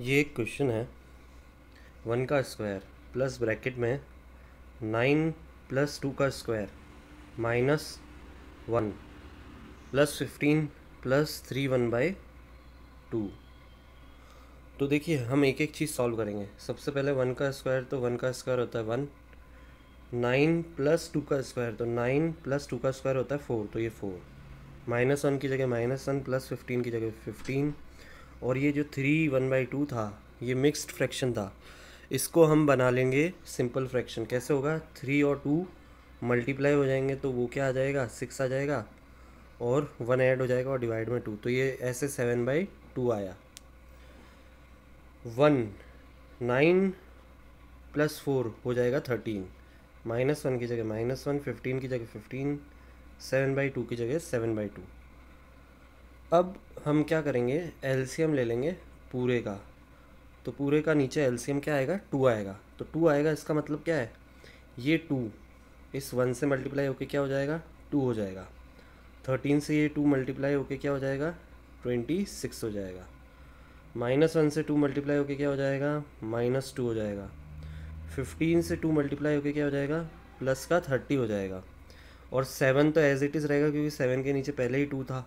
ये एक क्वेश्चन है वन का स्क्वायर प्लस ब्रैकेट में नाइन प्लस टू का square minus one plus fifteen plus three one by two तो देखिए हम एक एक चीज़ सॉल्व करेंगे सबसे पहले वन का स्क्वायर तो वन का स्क्वायर होता है वन नाइन प्लस टू का स्क्वायर तो नाइन प्लस टू का स्क्वायर होता है फोर तो ये फोर माइनस वन की जगह माइनस वन प्लस फिफ्टीन की जगह फिफ्टीन और ये जो थ्री वन बाई टू था ये मिक्स्ड फ्रैक्शन था इसको हम बना लेंगे सिंपल फ्रैक्शन कैसे होगा थ्री और टू मल्टीप्लाई हो जाएंगे तो वो क्या आ जाएगा सिक्स आ जाएगा और वन ऐड हो जाएगा और डिवाइड में टू तो ये ऐसे सेवन बाई टू आया वन नाइन प्लस फोर हो जाएगा थर्टीन माइनस वन की जगह माइनस वन फिफ्टीन की जगह फिफ्टीन सेवन बाई टू की जगह सेवन बाई टू अब हम क्या करेंगे एलसीएम ले लेंगे पूरे का तो पूरे का नीचे एलसीएम क्या आएगा टू आएगा तो टू आएगा इसका मतलब क्या है ये टू इस वन से मल्टीप्लाई होके क्या हो जाएगा टू हो जाएगा थर्टीन से ये टू मल्टीप्लाई होके क्या हो जाएगा ट्वेंटी सिक्स हो जाएगा माइनस वन से टू मल्टीप्लाई होके क्या हो जाएगा माइनस टू हो जाएगा फिफ्टीन से टू मल्टीप्लाई होके क्या हो जाएगा प्लस का थर्टी हो जाएगा और सेवन तो एज इट इज़ रहेगा क्योंकि सेवन के नीचे पहले ही टू था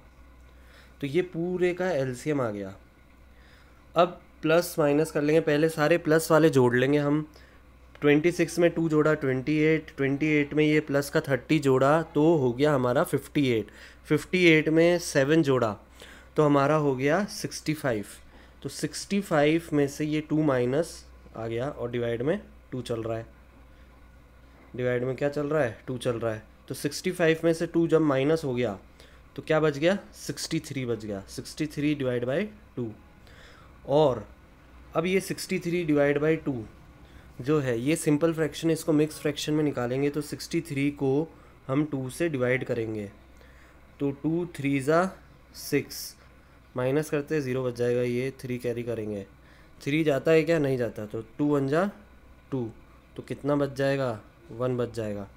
तो ये पूरे का एलसीएम आ गया अब प्लस माइनस कर लेंगे पहले सारे प्लस वाले जोड़ लेंगे हम ट्वेंटी सिक्स में टू जोड़ा ट्वेंटी एट ट्वेंटी एट में ये प्लस का थर्टी जोड़ा तो हो गया हमारा फिफ्टी एट फिफ्टी एट में सेवन जोड़ा तो हमारा हो गया सिक्सटी फाइव तो सिक्सटी फाइव में से ये टू माइनस आ गया और डिवाइड में टू चल रहा है डिवाइड में क्या चल रहा है टू चल रहा है तो सिक्सटी फाइव में से टू जब माइनस हो गया तो क्या बच गया 63 बच गया 63 डिवाइड बाई टू और अब ये 63 डिवाइड बाई टू जो है ये सिंपल फ्रैक्शन है इसको मिक्स फ्रैक्शन में निकालेंगे तो 63 को हम 2 से डिवाइड करेंगे तो टू थ्री ज़ा सिक्स माइनस करते ज़ीरो बच जाएगा ये थ्री कैरी करेंगे थ्री जाता है क्या नहीं जाता तो टू वन जा टू तो कितना बच जाएगा वन बच जाएगा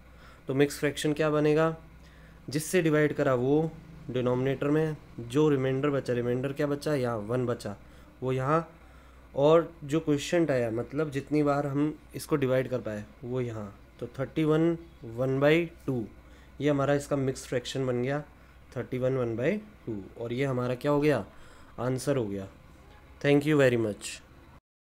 तो मिक्स फ्रैक्शन क्या बनेगा जिससे डिवाइड करा वो डिनोमिनेटर में जो रिमाइंडर बचा रिमाइंडर क्या बचा यहाँ वन बचा वो यहाँ और जो क्वेश्चन आया मतलब जितनी बार हम इसको डिवाइड कर पाए वो यहाँ तो thirty one one by two ये हमारा इसका मिक्स फ्रैक्शन बन गया thirty one one by two और ये हमारा क्या हो गया आंसर हो गया थैंक यू वेरी मच